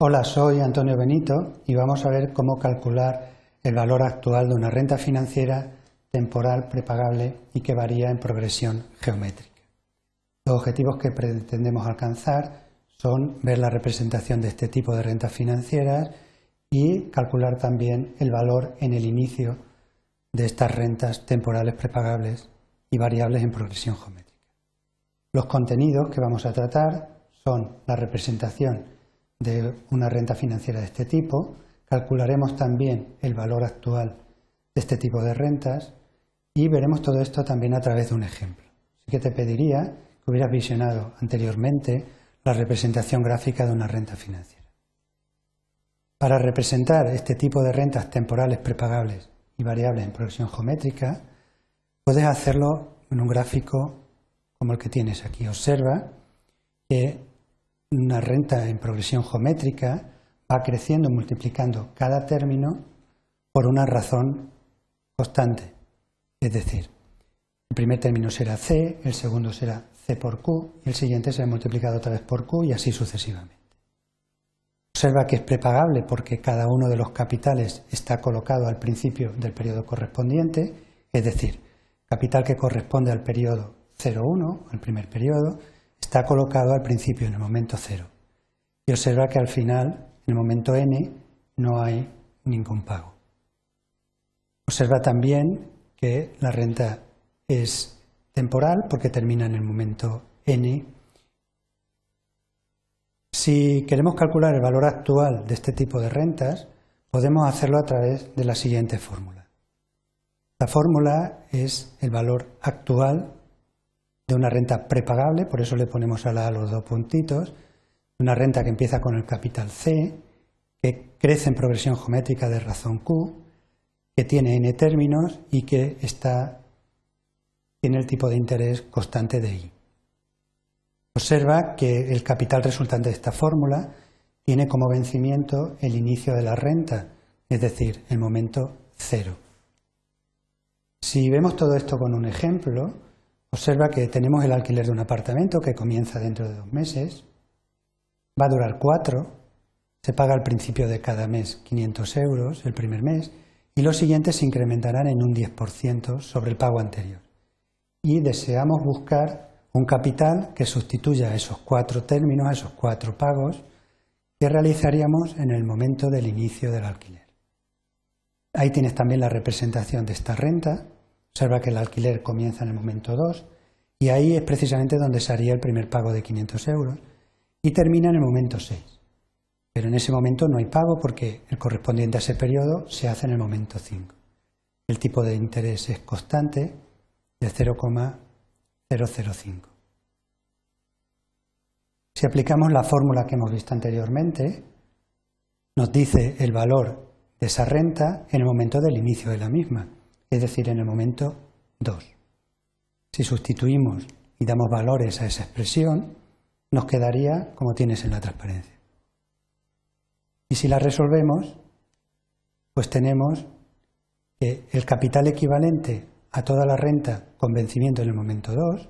Hola, soy Antonio Benito y vamos a ver cómo calcular el valor actual de una renta financiera temporal prepagable y que varía en progresión geométrica. Los objetivos que pretendemos alcanzar son ver la representación de este tipo de rentas financieras y calcular también el valor en el inicio de estas rentas temporales prepagables y variables en progresión geométrica. Los contenidos que vamos a tratar son la representación de una renta financiera de este tipo, calcularemos también el valor actual de este tipo de rentas y veremos todo esto también a través de un ejemplo. Así que te pediría que hubieras visionado anteriormente la representación gráfica de una renta financiera. Para representar este tipo de rentas temporales prepagables y variables en progresión geométrica, puedes hacerlo en un gráfico como el que tienes aquí. Observa que una renta en progresión geométrica va creciendo multiplicando cada término por una razón constante. Es decir, el primer término será C, el segundo será C por Q y el siguiente será multiplicado otra vez por Q y así sucesivamente. Observa que es prepagable porque cada uno de los capitales está colocado al principio del periodo correspondiente, es decir, capital que corresponde al periodo 0,1, al primer periodo, está colocado al principio, en el momento cero. Y observa que al final, en el momento n, no hay ningún pago. Observa también que la renta es temporal porque termina en el momento n. Si queremos calcular el valor actual de este tipo de rentas, podemos hacerlo a través de la siguiente fórmula. La fórmula es el valor actual de una renta prepagable, por eso le ponemos a la los dos puntitos, una renta que empieza con el capital C, que crece en progresión geométrica de razón Q, que tiene n términos y que está, tiene el tipo de interés constante de I. Observa que el capital resultante de esta fórmula tiene como vencimiento el inicio de la renta, es decir, el momento cero. Si vemos todo esto con un ejemplo, Observa que tenemos el alquiler de un apartamento que comienza dentro de dos meses, va a durar cuatro, se paga al principio de cada mes 500 euros el primer mes y los siguientes se incrementarán en un 10% sobre el pago anterior. Y deseamos buscar un capital que sustituya esos cuatro términos, esos cuatro pagos que realizaríamos en el momento del inicio del alquiler. Ahí tienes también la representación de esta renta Observa que el alquiler comienza en el momento 2 y ahí es precisamente donde se haría el primer pago de 500 euros y termina en el momento 6. Pero en ese momento no hay pago porque el correspondiente a ese periodo se hace en el momento 5. El tipo de interés es constante de 0,005. Si aplicamos la fórmula que hemos visto anteriormente, nos dice el valor de esa renta en el momento del inicio de la misma es decir, en el momento 2. Si sustituimos y damos valores a esa expresión, nos quedaría como tienes en la transparencia. Y si la resolvemos, pues tenemos que el capital equivalente a toda la renta con vencimiento en el momento 2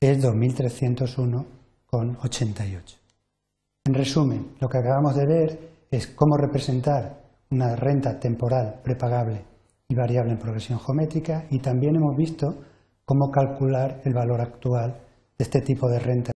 es 2.301,88. En resumen, lo que acabamos de ver es cómo representar una renta temporal prepagable variable en progresión geométrica y también hemos visto cómo calcular el valor actual de este tipo de renta